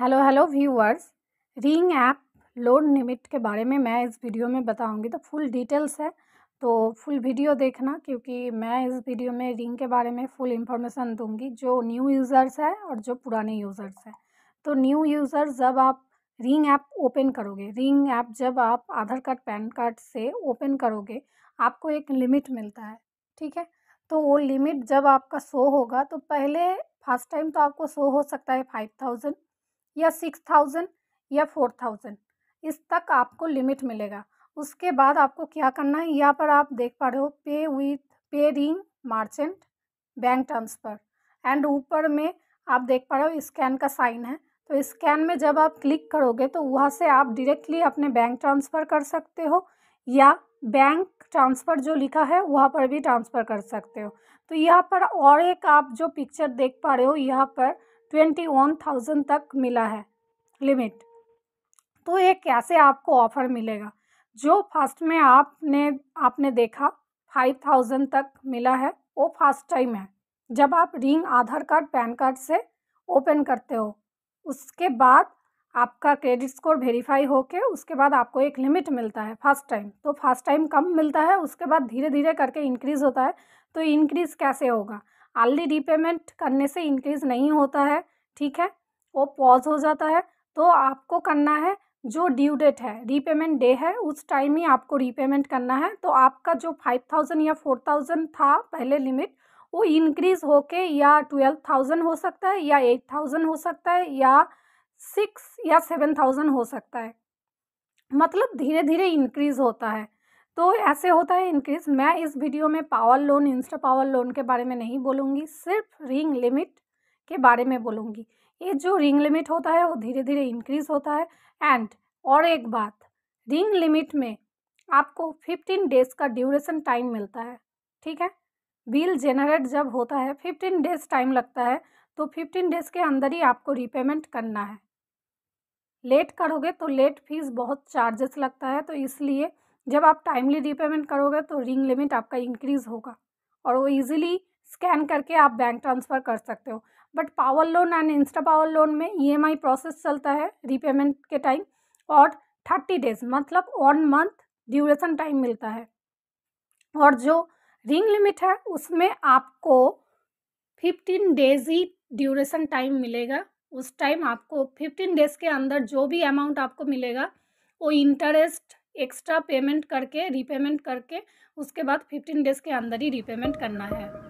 hello hello viewers Ring app loan limit के बारे में मैं इस वीडियो में बताऊंगी तो फुल डिटेल्स है तो फुल वीडियो देखना क्योंकि मैं इस वीडियो में रिंग के बारे में फुल इंफॉर्मेशन दूंगी जो न्यू यूज़र्स है और जो पुराने यूज़र्स हैं तो न्यू यूज़र्स जब आप रिंग ऐप ओपन करोगे रिंग ऐप जब आप आधार कार्ड पैन कार्ड से ओपन करोगे आपको एक लिमिट मिलता है ठीक है तो वो लिमिट जब आपका शो होगा तो पहले फर्स्ट टाइम तो आपको शो हो सकता है फाइव थाउजेंड या सिक्स थाउजेंड या फोर थाउजेंड इस तक आपको लिमिट मिलेगा उसके बाद आपको क्या करना है यहाँ पर आप देख पा रहे हो pay with pay Ring merchant bank transfer and ऊपर में आप देख पा रहे हो स्कैन का साइन है तो स्कैन में जब आप क्लिक करोगे तो वहाँ से आप डायरेक्टली अपने बैंक ट्रांसफ़र कर सकते हो या बैंक ट्रांसफ़र जो लिखा है वहाँ पर भी ट्रांसफ़र कर सकते हो तो यहाँ पर और एक आप जो पिक्चर देख पा रहे हो यहाँ पर ट्वेंटी वन थाउजेंड तक मिला है लिमिट तो ये कैसे आपको ऑफ़र मिलेगा जो फर्स्ट में आपने आपने देखा फाइव थाउजेंड तक मिला है वो फर्स्ट टाइम है जब आप Ring Aadhaar card PAN card से ओपन करते हो उसके बाद आपका क्रेडिट स्कोर वेरीफाई होके उसके बाद आपको एक लिमिट मिलता है फर्स्ट टाइम तो फर्स्ट टाइम कम मिलता है उसके बाद धीरे धीरे करके इंक्रीज़ होता है तो इंक्रीज़ कैसे होगा अर्ली रीपेमेंट करने से इंक्रीज़ नहीं होता है ठीक है वो पॉज हो जाता है तो आपको करना है जो ड्यू डेट है रीपेमेंट डे है उस टाइम ही आपको रीपेमेंट करना है तो आपका जो फाइव थाउजेंड या फोर थाउजेंड था पहले लिमिट वो इंक्रीज़ होके या ट्वेल्व थाउजेंड हो सकता है या एट थाउजेंड हो सकता है या सिक्स या सेवन थाउजेंड हो सकता है मतलब धीरे धीरे इंक्रीज़ होता है तो ऐसे होता है इंक्रीज मैं इस वीडियो में power loan insta power loan के बारे में नहीं बोलूँगी सिर्फ रिंग लिमिट के बारे में बोलूँगी ये जो रिंग लिमिट होता है वो धीरे धीरे इंक्रीज होता है एंड और एक बात रिंग लिमिट में आपको फिफ्टीन डेज़ का ड्यूरेशन टाइम मिलता है ठीक है बिल जेनरेट जब होता है फिफ्टीन डेज़ टाइम लगता है तो फिफ्टीन डेज़ के अंदर ही आपको रिपेमेंट करना है लेट करोगे तो लेट फीस बहुत चार्जेस लगता है तो इसलिए जब आप टाइमली रीपेमेंट करोगे तो रिंग लिमिट आपका इंक्रीज़ होगा और वो ईजिली स्कैन करके आप बैंक ट्रांसफ़र कर सकते हो but power loan and insta power loan में ईएमआई e प्रोसेस चलता है रीपेमेंट के टाइम और थर्टी डेज मतलब वन मंथ ड्यूरेशन टाइम मिलता है और जो रिंग लिमिट है उसमें आपको फिफ्टीन डेज ही ड्यूरेशन टाइम मिलेगा उस टाइम आपको फिफ्टीन डेज के अंदर जो भी अमाउंट आपको मिलेगा वो इंटरेस्ट एक्स्ट्रा पेमेंट करके रीपेमेंट करके उसके बाद फिफ्टीन डेज़ के अंदर ही रीपेमेंट करना है